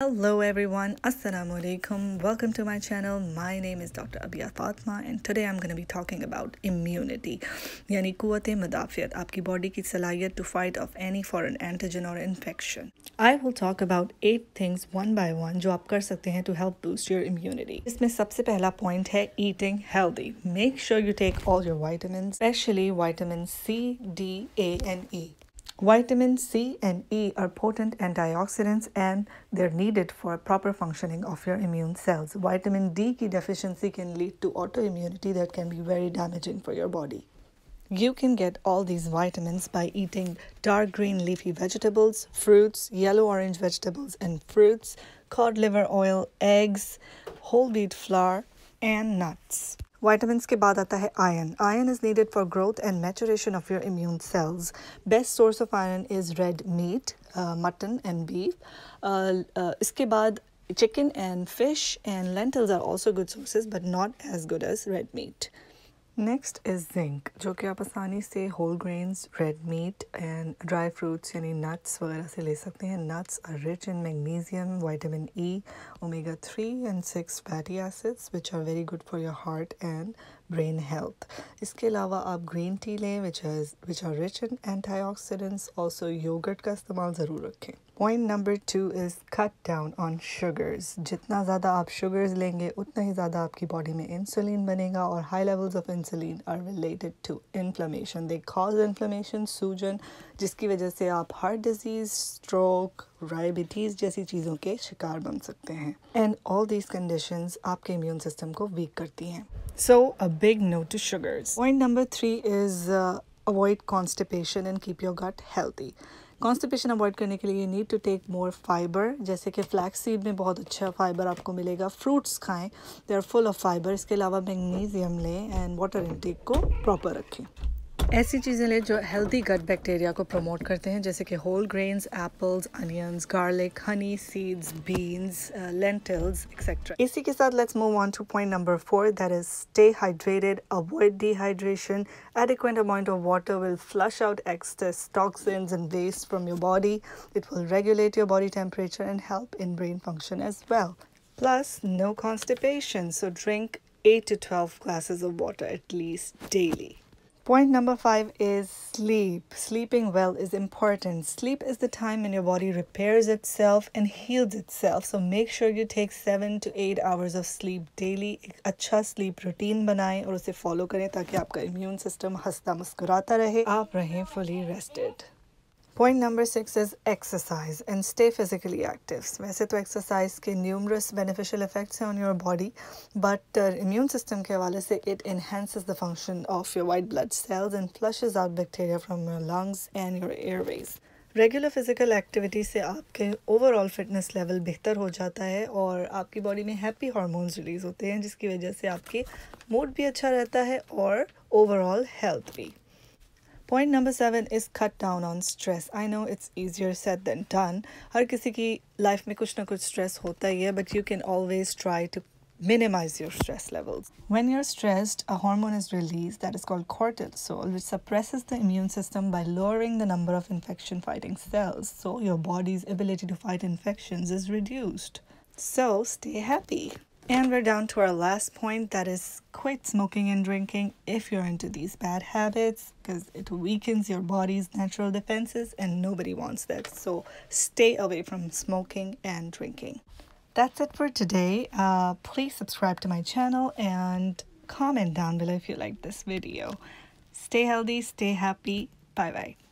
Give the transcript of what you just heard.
Hello everyone, Assalamu alaikum. Welcome to my channel. My name is Dr. Abia Fatma and today I'm going to be talking about immunity. Yani kuwate madafiyat, aapki body ki salayat to fight off any foreign antigen or infection. I will talk about eight things one by one jo आप कर sakte hain to help boost your immunity. Isme sabse pehla point hai eating healthy. Make sure you take all your vitamins, especially vitamin C, D, A and E. Vitamin C and E are potent antioxidants and they're needed for proper functioning of your immune cells. Vitamin D की deficiency can lead to autoimmunity that can be very damaging for your body. You can get all these vitamins by eating dark green leafy vegetables, fruits, yellow orange vegetables and fruits, cod liver oil, eggs, whole wheat flour, and nuts. Vitamin के बाद आता है iron iron is needed for growth and maturation of your immune cells best source of iron is red meat mutton and beef इसके बाद chicken and fish and lentils are also good sources but not as good as red meat. Next is zinc जो कि आप आसानी से whole grains red meat and dry fruits यानी नट्स वगैरह से ले सकते हैं nuts are rich in magnesium vitamin E omega three and six fatty acids which are very good for your heart and brain health इसके अलावा आप ग्रीन टी लें which is which are rich in anti oxidants also yogurt का इस्तेमाल ज़रूर रखें point number two is cut down on sugars जितना ज़्यादा आप शुगर्स लेंगे उतना ही ज़्यादा आपकी बॉडी में इंसुलिन बनेगा और high levels of insulin insulin are related to inflammation they cause inflammation सूजन जिसकी वजह से आप हार्ट डिजीज़ स्ट्रोक डायबिटीज़ जैसी चीज़ों के शिकार बन सकते हैं एंड ऑल दीज कंडीशन आपके इम्यून सिस्टम को वीक करती हैं so a big no to sugars point number three is avoid constipation and keep your gut healthy constipation avoid करने के लिए you need to take more fibre जैसे कि flax seed में बहुत अच्छा फाइबर आपको मिलेगा फ्रूट्स खाएं they are full of fibre इसके अलावा मैग्नीशियम लें एंड वाटर इनटेक को प्रॉपर रखें ऐसी चीज़ें लें जो हेल्दी गट बैक्टीरिया को प्रमोट करते हैं जैसे कि whole grains apples onions garlic honey seeds beans lentils etcetera इसी के साथ let's move on to point number four that is stay hydrated avoid dehydration adequate amount of water will flush out excess toxins and waste from your body. It will regulate your body temperature and help in brain function as well. Plus, no constipation, so drink 8 to 12 glasses of water at least daily. Point number five is sleep. Sleeping well is important. Sleep is the time when your body repairs itself and heals itself. So make sure you take seven to eight hours of sleep daily. A अच्छा sleep routine बनाएं और उसे follow करें ताकि आपका immune system हंसता मुस्कुराता रहे आप रहें fully rested. Point number six is exercise and stay physically active वैसे तो एक्सरसाइज के न्यूमरस बेनिफिशियल इफेक्ट्स हैं on your body but immune system के हवाले से it enhances the function of your white blood cells and is out bacteria from your lungs and your airways regular physical activity से आपके overall fitness level बेहतर हो जाता है और आपकी बॉडी में हैप्पी हार्मोन्स रिलीज़ होते हैं जिसकी वजह से आपकी मूड भी अच्छा रहता है और ओवरऑल हेल्थ भी point number seven is cut down on stress I know it's easier said than done हर किसी की लाइफ में कुछ ना कुछ स्ट्रेस होता ही है but you can always try to minimize your stress levels. When you're stressed, a hormone is released that is called cortisol, which suppresses the immune system by lowering the number of infection fighting cells. So, your body's ability to fight infections is reduced. So, stay happy. And we're down to our last point that is quit smoking and drinking if you're into these bad habits because it weakens your body's natural defenses and nobody wants that. So stay away from smoking and drinking. That's it for today. Uh, please subscribe to my channel and comment down below if you like this video. Stay healthy, stay happy. Bye bye.